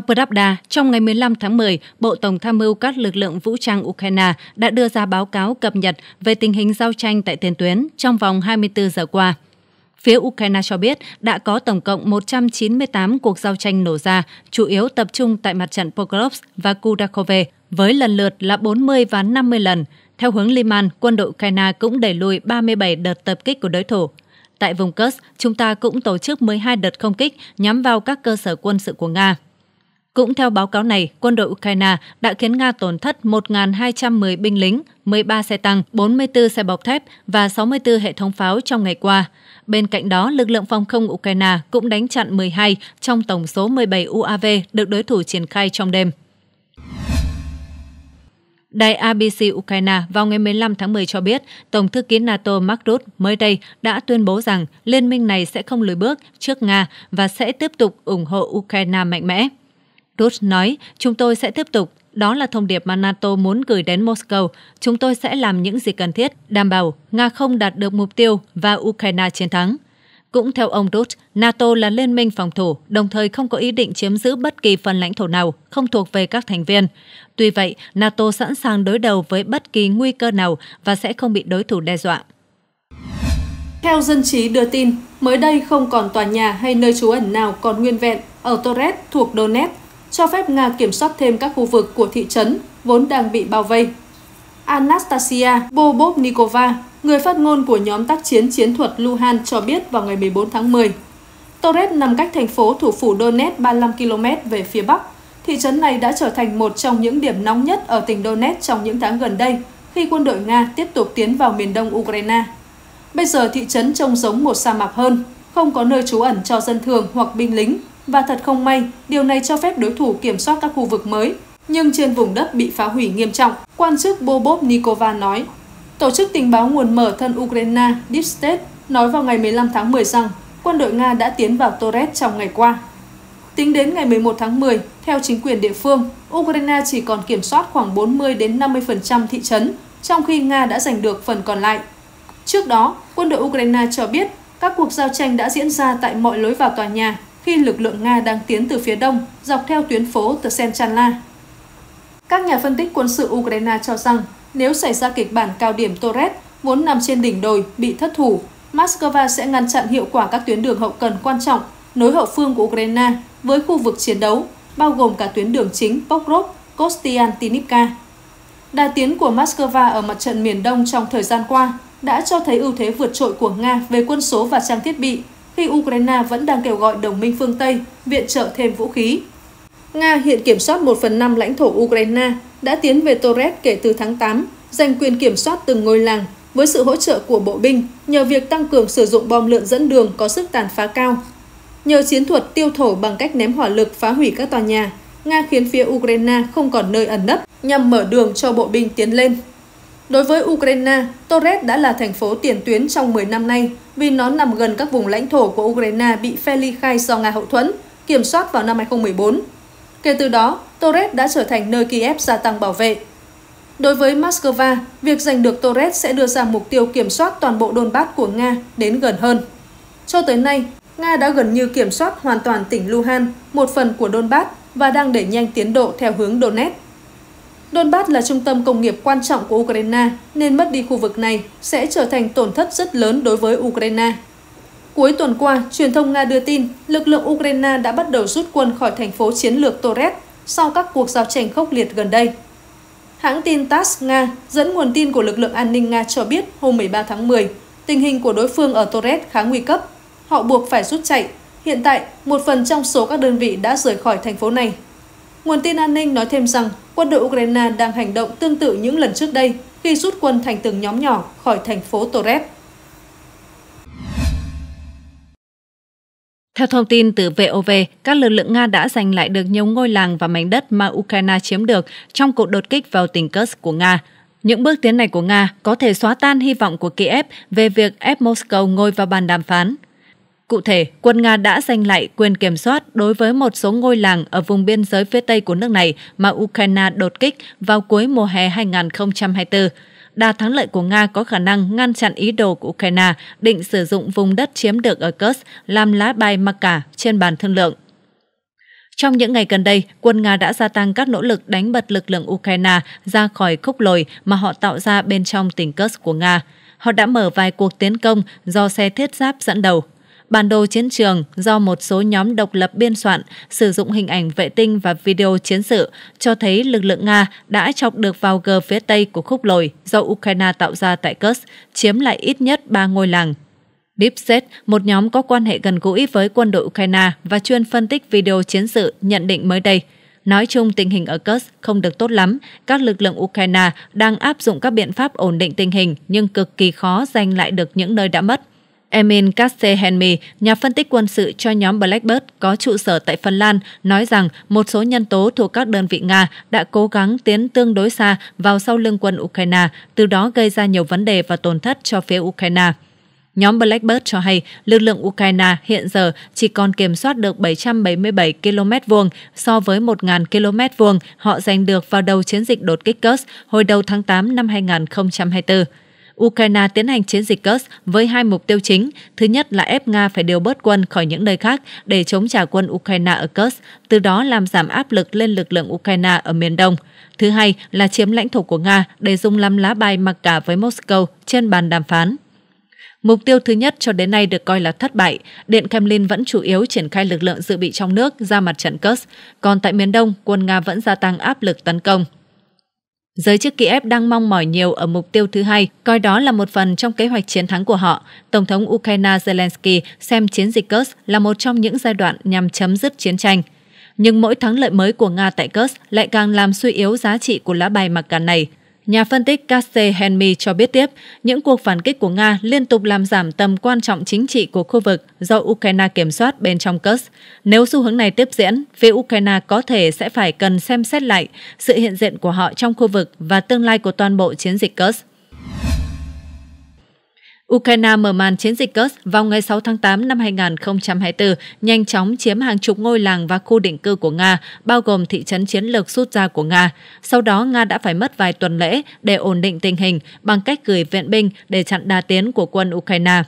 Theo Pravda, trong ngày 15 tháng 10, Bộ Tổng tham mưu các lực lượng vũ trang Ukraine đã đưa ra báo cáo cập nhật về tình hình giao tranh tại tiền tuyến trong vòng 24 giờ qua. Phía Ukraine cho biết đã có tổng cộng 198 cuộc giao tranh nổ ra, chủ yếu tập trung tại mặt trận Pokrovsk và Kudakove, với lần lượt là 40 và 50 lần. Theo hướng Liman, quân đội Ukraine cũng đẩy lùi 37 đợt tập kích của đối thủ. Tại vùng Kursk, chúng ta cũng tổ chức 12 đợt không kích nhắm vào các cơ sở quân sự của Nga. Cũng theo báo cáo này, quân đội Ukraine đã khiến Nga tổn thất 1.210 binh lính, 13 xe tăng, 44 xe bọc thép và 64 hệ thống pháo trong ngày qua. Bên cạnh đó, lực lượng phòng không Ukraine cũng đánh chặn 12 trong tổng số 17 UAV được đối thủ triển khai trong đêm. Đài ABC Ukraine vào ngày 15 tháng 10 cho biết, Tổng thư ký NATO Mark Rutte mới đây đã tuyên bố rằng liên minh này sẽ không lùi bước trước Nga và sẽ tiếp tục ủng hộ Ukraine mạnh mẽ. Rus nói, chúng tôi sẽ tiếp tục. Đó là thông điệp mà NATO muốn gửi đến Moscow. Chúng tôi sẽ làm những gì cần thiết, đảm bảo Nga không đạt được mục tiêu và Ukraine chiến thắng. Cũng theo ông Rus, NATO là liên minh phòng thủ, đồng thời không có ý định chiếm giữ bất kỳ phần lãnh thổ nào không thuộc về các thành viên. Tuy vậy, NATO sẵn sàng đối đầu với bất kỳ nguy cơ nào và sẽ không bị đối thủ đe dọa. Theo dân trí đưa tin, mới đây không còn tòa nhà hay nơi trú ẩn nào còn nguyên vẹn ở Torres thuộc Donetsk cho phép Nga kiểm soát thêm các khu vực của thị trấn vốn đang bị bao vây. Anastasia Bobovnikova, người phát ngôn của nhóm tác chiến chiến thuật Luhan cho biết vào ngày 14 tháng 10. Torres nằm cách thành phố thủ phủ Donetsk 35 km về phía bắc. Thị trấn này đã trở thành một trong những điểm nóng nhất ở tỉnh Donetsk trong những tháng gần đây, khi quân đội Nga tiếp tục tiến vào miền đông Ukraine. Bây giờ thị trấn trông giống một sa mạc hơn, không có nơi trú ẩn cho dân thường hoặc binh lính, và thật không may, điều này cho phép đối thủ kiểm soát các khu vực mới. Nhưng trên vùng đất bị phá hủy nghiêm trọng, quan chức Bobov Nikova nói. Tổ chức tình báo nguồn mở thân Ukraine Deep State nói vào ngày 15 tháng 10 rằng quân đội Nga đã tiến vào Torres trong ngày qua. Tính đến ngày 11 tháng 10, theo chính quyền địa phương, Ukraine chỉ còn kiểm soát khoảng 40 đến 50% thị trấn, trong khi Nga đã giành được phần còn lại. Trước đó, quân đội Ukraine cho biết các cuộc giao tranh đã diễn ra tại mọi lối vào tòa nhà khi lực lượng Nga đang tiến từ phía đông dọc theo tuyến phố Tsenchanla. Các nhà phân tích quân sự Ukraine cho rằng nếu xảy ra kịch bản cao điểm Torres vốn nằm trên đỉnh đồi bị thất thủ, Moscow sẽ ngăn chặn hiệu quả các tuyến đường hậu cần quan trọng nối hậu phương của Ukraine với khu vực chiến đấu, bao gồm cả tuyến đường chính Pokrov, Kostiantynivka. Đà tiến của Moscow ở mặt trận miền Đông trong thời gian qua đã cho thấy ưu thế vượt trội của Nga về quân số và trang thiết bị khi Ukraine vẫn đang kêu gọi đồng minh phương Tây viện trợ thêm vũ khí. Nga hiện kiểm soát 1 phần 5 lãnh thổ Ukraine đã tiến về Torres kể từ tháng 8, giành quyền kiểm soát từng ngôi làng với sự hỗ trợ của bộ binh nhờ việc tăng cường sử dụng bom lượn dẫn đường có sức tàn phá cao. Nhờ chiến thuật tiêu thổ bằng cách ném hỏa lực phá hủy các tòa nhà, Nga khiến phía Ukraine không còn nơi ẩn nấp nhằm mở đường cho bộ binh tiến lên. Đối với Ukraine, Torres đã là thành phố tiền tuyến trong 10 năm nay vì nó nằm gần các vùng lãnh thổ của Ukraine bị phe ly khai do Nga hậu thuẫn, kiểm soát vào năm 2014. Kể từ đó, Torres đã trở thành nơi Kiev gia tăng bảo vệ. Đối với Moscow, việc giành được Torres sẽ đưa ra mục tiêu kiểm soát toàn bộ Donbass của Nga đến gần hơn. Cho tới nay, Nga đã gần như kiểm soát hoàn toàn tỉnh Luhan, một phần của Donbass và đang đẩy nhanh tiến độ theo hướng Donetsk. Donbass là trung tâm công nghiệp quan trọng của Ukraine, nên mất đi khu vực này sẽ trở thành tổn thất rất lớn đối với Ukraine. Cuối tuần qua, truyền thông Nga đưa tin lực lượng Ukraine đã bắt đầu rút quân khỏi thành phố chiến lược Torres sau các cuộc giao tranh khốc liệt gần đây. Hãng tin TASS Nga dẫn nguồn tin của lực lượng an ninh Nga cho biết hôm 13 tháng 10, tình hình của đối phương ở Torres khá nguy cấp. Họ buộc phải rút chạy. Hiện tại, một phần trong số các đơn vị đã rời khỏi thành phố này Nguồn tin an ninh nói thêm rằng quân đội Ukraine đang hành động tương tự những lần trước đây khi rút quân thành từng nhóm nhỏ khỏi thành phố Torres. Theo thông tin từ VOV, các lực lượng Nga đã giành lại được nhiều ngôi làng và mảnh đất mà Ukraine chiếm được trong cuộc đột kích vào tỉnh Kursk của Nga. Những bước tiến này của Nga có thể xóa tan hy vọng của Kiev về việc ép Moscow ngồi vào bàn đàm phán. Cụ thể, quân Nga đã giành lại quyền kiểm soát đối với một số ngôi làng ở vùng biên giới phía Tây của nước này mà Ukraine đột kích vào cuối mùa hè 2024. Đà thắng lợi của Nga có khả năng ngăn chặn ý đồ của Ukraine định sử dụng vùng đất chiếm được ở Kursk làm lá bài mặc cả trên bàn thương lượng. Trong những ngày gần đây, quân Nga đã gia tăng các nỗ lực đánh bật lực lượng Ukraine ra khỏi khúc lồi mà họ tạo ra bên trong tỉnh Kursk của Nga. Họ đã mở vài cuộc tiến công do xe thiết giáp dẫn đầu bản đồ chiến trường do một số nhóm độc lập biên soạn sử dụng hình ảnh vệ tinh và video chiến sự cho thấy lực lượng Nga đã chọc được vào gờ phía tây của khúc lồi do Ukraine tạo ra tại Kursk, chiếm lại ít nhất 3 ngôi làng. Deep Set, một nhóm có quan hệ gần gũi với quân đội Ukraine và chuyên phân tích video chiến sự, nhận định mới đây – Nói chung tình hình ở Kursk không được tốt lắm, các lực lượng Ukraine đang áp dụng các biện pháp ổn định tình hình nhưng cực kỳ khó giành lại được những nơi đã mất. Emin Kastehenmi, nhà phân tích quân sự cho nhóm Blackbird có trụ sở tại Phần Lan, nói rằng một số nhân tố thuộc các đơn vị Nga đã cố gắng tiến tương đối xa vào sau lưng quân Ukraine, từ đó gây ra nhiều vấn đề và tổn thất cho phía Ukraine. Nhóm Blackbird cho hay lực lượng Ukraine hiện giờ chỉ còn kiểm soát được 777 km vuông so với 1.000 km vuông họ giành được vào đầu chiến dịch đột kích Kursk hồi đầu tháng 8 năm 2024. Ukraine tiến hành chiến dịch Kursk với hai mục tiêu chính. Thứ nhất là ép Nga phải điều bớt quân khỏi những nơi khác để chống trả quân Ukraine ở Kursk, từ đó làm giảm áp lực lên lực lượng Ukraine ở miền Đông. Thứ hai là chiếm lãnh thổ của Nga để dùng làm lá bài mặc cả với Moscow trên bàn đàm phán. Mục tiêu thứ nhất cho đến nay được coi là thất bại. Điện Kremlin vẫn chủ yếu triển khai lực lượng dự bị trong nước ra mặt trận Kursk, còn tại miền Đông, quân Nga vẫn gia tăng áp lực tấn công. Giới chức Kiev đang mong mỏi nhiều ở mục tiêu thứ hai, coi đó là một phần trong kế hoạch chiến thắng của họ. Tổng thống Ukraine Zelensky xem chiến dịch Kursk là một trong những giai đoạn nhằm chấm dứt chiến tranh. Nhưng mỗi thắng lợi mới của Nga tại Kursk lại càng làm suy yếu giá trị của lá bài mặc cả này. Nhà phân tích Kasse Henmi cho biết tiếp, những cuộc phản kích của Nga liên tục làm giảm tầm quan trọng chính trị của khu vực do Ukraine kiểm soát bên trong Kursk. Nếu xu hướng này tiếp diễn, phía Ukraine có thể sẽ phải cần xem xét lại sự hiện diện của họ trong khu vực và tương lai của toàn bộ chiến dịch Kursk. Ukraine mở màn chiến dịch Kursk vào ngày 6 tháng 8 năm 2024, nhanh chóng chiếm hàng chục ngôi làng và khu định cư của Nga, bao gồm thị trấn chiến lược rút của Nga. Sau đó, Nga đã phải mất vài tuần lễ để ổn định tình hình bằng cách gửi viện binh để chặn đà tiến của quân Ukraine.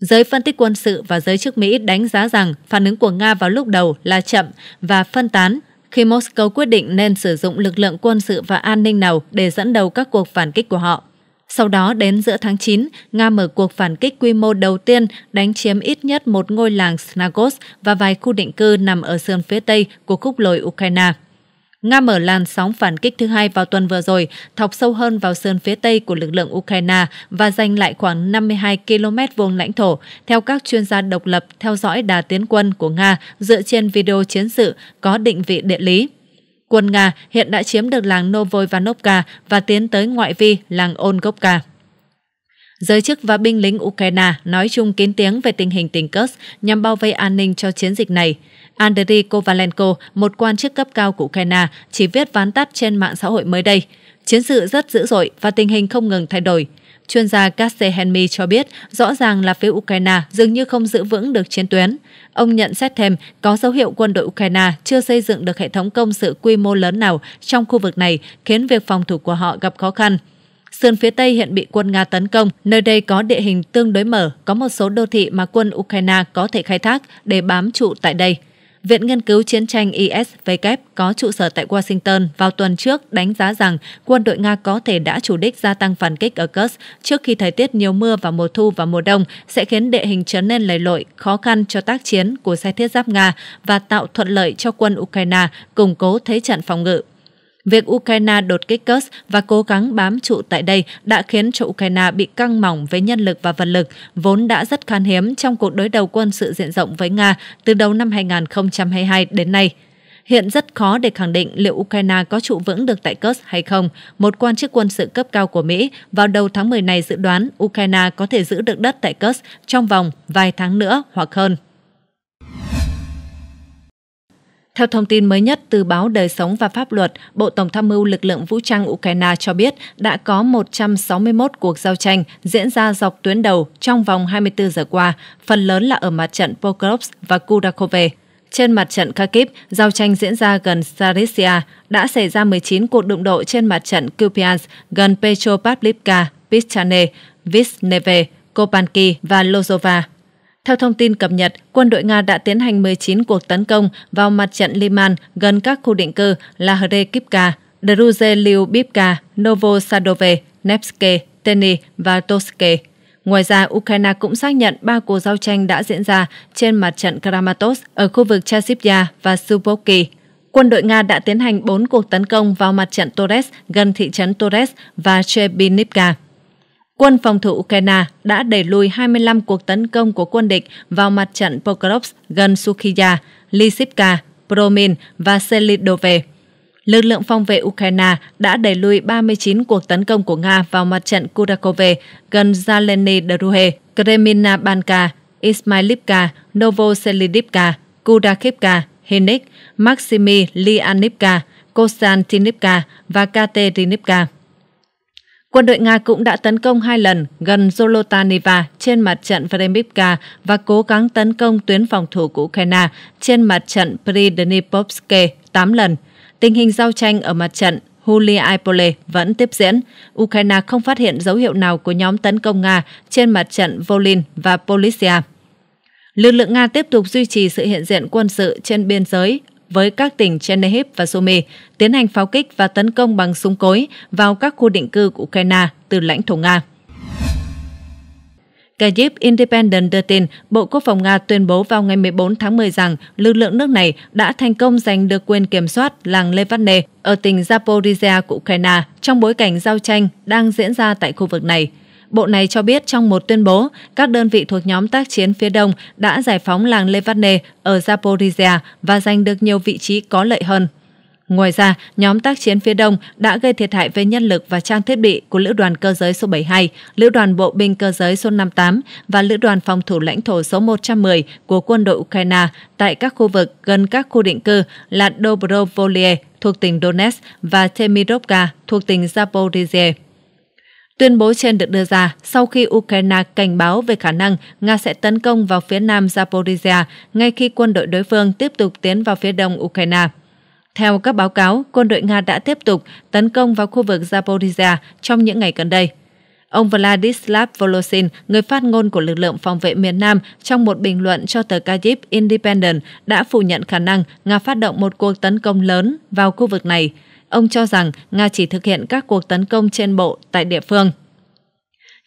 Giới phân tích quân sự và giới chức Mỹ đánh giá rằng phản ứng của Nga vào lúc đầu là chậm và phân tán khi Moscow quyết định nên sử dụng lực lượng quân sự và an ninh nào để dẫn đầu các cuộc phản kích của họ. Sau đó đến giữa tháng 9, Nga mở cuộc phản kích quy mô đầu tiên đánh chiếm ít nhất một ngôi làng Snagos và vài khu định cư nằm ở sườn phía tây của khúc lồi Ukraine. Nga mở làn sóng phản kích thứ hai vào tuần vừa rồi, thọc sâu hơn vào sườn phía tây của lực lượng Ukraine và giành lại khoảng 52 km vuông lãnh thổ, theo các chuyên gia độc lập theo dõi đà tiến quân của Nga dựa trên video chiến sự có định vị địa lý. Quân Nga hiện đã chiếm được làng Novoivanovka và tiến tới ngoại vi làng Olgovka. Giới chức và binh lính Ukraine nói chung kín tiếng về tình hình tỉnh Kursk nhằm bao vây an ninh cho chiến dịch này. Andriy Kovalenko, một quan chức cấp cao của Ukraine, chỉ viết ván tắt trên mạng xã hội mới đây. Chiến sự rất dữ dội và tình hình không ngừng thay đổi. Chuyên gia Kastehenmi cho biết rõ ràng là phía Ukraine dường như không giữ vững được chiến tuyến. Ông nhận xét thêm có dấu hiệu quân đội Ukraine chưa xây dựng được hệ thống công sự quy mô lớn nào trong khu vực này khiến việc phòng thủ của họ gặp khó khăn. Sườn phía Tây hiện bị quân Nga tấn công, nơi đây có địa hình tương đối mở, có một số đô thị mà quân Ukraine có thể khai thác để bám trụ tại đây. Viện Nghiên cứu Chiến tranh ISW có trụ sở tại Washington vào tuần trước đánh giá rằng quân đội Nga có thể đã chủ đích gia tăng phản kích ở Kursk trước khi thời tiết nhiều mưa vào mùa thu và mùa đông sẽ khiến địa hình trở nên lầy lội, khó khăn cho tác chiến của xe thiết giáp Nga và tạo thuận lợi cho quân Ukraine củng cố thế trận phòng ngự. Việc Ukraine đột kích Kursk và cố gắng bám trụ tại đây đã khiến cho Ukraine bị căng mỏng về nhân lực và vật lực, vốn đã rất khan hiếm trong cuộc đối đầu quân sự diện rộng với Nga từ đầu năm 2022 đến nay hiện rất khó để khẳng định liệu Ukraine có trụ vững được tại Kursk hay không. Một quan chức quân sự cấp cao của Mỹ vào đầu tháng 10 này dự đoán Ukraine có thể giữ được đất tại Kursk trong vòng vài tháng nữa hoặc hơn. Theo thông tin mới nhất từ báo Đời sống và Pháp luật, Bộ Tổng tham mưu lực lượng vũ trang Ukraine cho biết đã có 161 cuộc giao tranh diễn ra dọc tuyến đầu trong vòng 24 giờ qua, phần lớn là ở mặt trận Pokrovsk và Kudakove. Trên mặt trận Kharkiv, giao tranh diễn ra gần Sarisia, đã xảy ra 19 cuộc đụng độ trên mặt trận Kupiansk gần Petropavlivka, Pichane, Visneve, Kopanki và Lozova. Theo thông tin cập nhật, quân đội Nga đã tiến hành 19 cuộc tấn công vào mặt trận Liman gần các khu định cư là Hrekivka, Druzhelyubivka, Novosadove, Nevsky, Teny và Toske. Ngoài ra, Ukraine cũng xác nhận ba cuộc giao tranh đã diễn ra trên mặt trận Kramatorsk ở khu vực Chasipya và Suboki. Quân đội Nga đã tiến hành 4 cuộc tấn công vào mặt trận Torres gần thị trấn Torres và Chebinivka. Quân phòng thủ Ukraine đã đẩy lùi 25 cuộc tấn công của quân địch vào mặt trận Pokrovsk gần Sukhia, Lisivka, Promin và Selidove. Lực lượng phòng vệ Ukraine đã đẩy lùi 39 cuộc tấn công của Nga vào mặt trận Kurakove gần Zaleny Druhe, Kremina Banka, Ismailivka, Novoselidivka, Kurakivka, Hinik, Maximi Lianivka, Konstantinivka và Katerinivka. Quân đội Nga cũng đã tấn công hai lần gần Zolotaneva trên mặt trận Vremivka và cố gắng tấn công tuyến phòng thủ của Ukraine trên mặt trận Pridnipovske 8 lần. Tình hình giao tranh ở mặt trận Huliaipole vẫn tiếp diễn. Ukraine không phát hiện dấu hiệu nào của nhóm tấn công Nga trên mặt trận Volin và Polisia. Lực lượng Nga tiếp tục duy trì sự hiện diện quân sự trên biên giới với các tỉnh Chernihiv và Sumy tiến hành pháo kích và tấn công bằng súng cối vào các khu định cư của Ukraine từ lãnh thổ Nga. Kyiv Independent đưa tin, Bộ Quốc phòng Nga tuyên bố vào ngày 14 tháng 10 rằng lực lượng nước này đã thành công giành được quyền kiểm soát làng Levatne ở tỉnh Zaporizhia của Ukraine trong bối cảnh giao tranh đang diễn ra tại khu vực này. Bộ này cho biết trong một tuyên bố, các đơn vị thuộc nhóm tác chiến phía đông đã giải phóng làng Levane ở Zaporizhia và giành được nhiều vị trí có lợi hơn. Ngoài ra, nhóm tác chiến phía đông đã gây thiệt hại về nhân lực và trang thiết bị của Lữ đoàn cơ giới số 72, Lữ đoàn bộ binh cơ giới số 58 và Lữ đoàn phòng thủ lãnh thổ số 110 của quân đội Ukraine tại các khu vực gần các khu định cư là Dobrovolye thuộc tỉnh Donetsk và Temirovka thuộc tỉnh Zaporizhia. Tuyên bố trên được đưa ra sau khi Ukraine cảnh báo về khả năng Nga sẽ tấn công vào phía nam Zaporizhia ngay khi quân đội đối phương tiếp tục tiến vào phía đông Ukraine. Theo các báo cáo, quân đội Nga đã tiếp tục tấn công vào khu vực Zaporizhia trong những ngày gần đây. Ông Vladislav Volosin, người phát ngôn của lực lượng phòng vệ miền Nam, trong một bình luận cho tờ Kyiv Independent đã phủ nhận khả năng Nga phát động một cuộc tấn công lớn vào khu vực này ông cho rằng Nga chỉ thực hiện các cuộc tấn công trên bộ tại địa phương.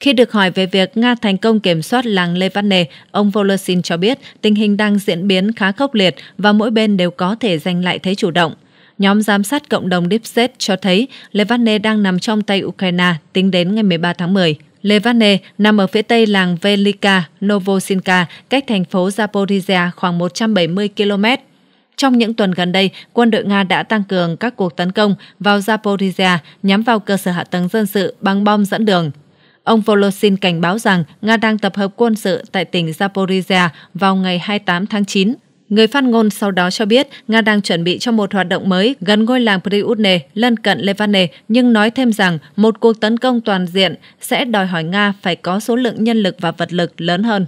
Khi được hỏi về việc Nga thành công kiểm soát làng Levatne, ông Volosin cho biết tình hình đang diễn biến khá khốc liệt và mỗi bên đều có thể giành lại thế chủ động. Nhóm giám sát cộng đồng DeepSet cho thấy Levatne đang nằm trong tay Ukraine tính đến ngày 13 tháng 10. Levatne nằm ở phía tây làng Velika Novosinka, cách thành phố Zaporizhia khoảng 170 km. Trong những tuần gần đây, quân đội Nga đã tăng cường các cuộc tấn công vào Zaporizhia nhắm vào cơ sở hạ tầng dân sự bằng bom dẫn đường. Ông Volosin cảnh báo rằng Nga đang tập hợp quân sự tại tỉnh Zaporizhia vào ngày 28 tháng 9. Người phát ngôn sau đó cho biết Nga đang chuẩn bị cho một hoạt động mới gần ngôi làng Priutne, lân cận Levane, nhưng nói thêm rằng một cuộc tấn công toàn diện sẽ đòi hỏi Nga phải có số lượng nhân lực và vật lực lớn hơn.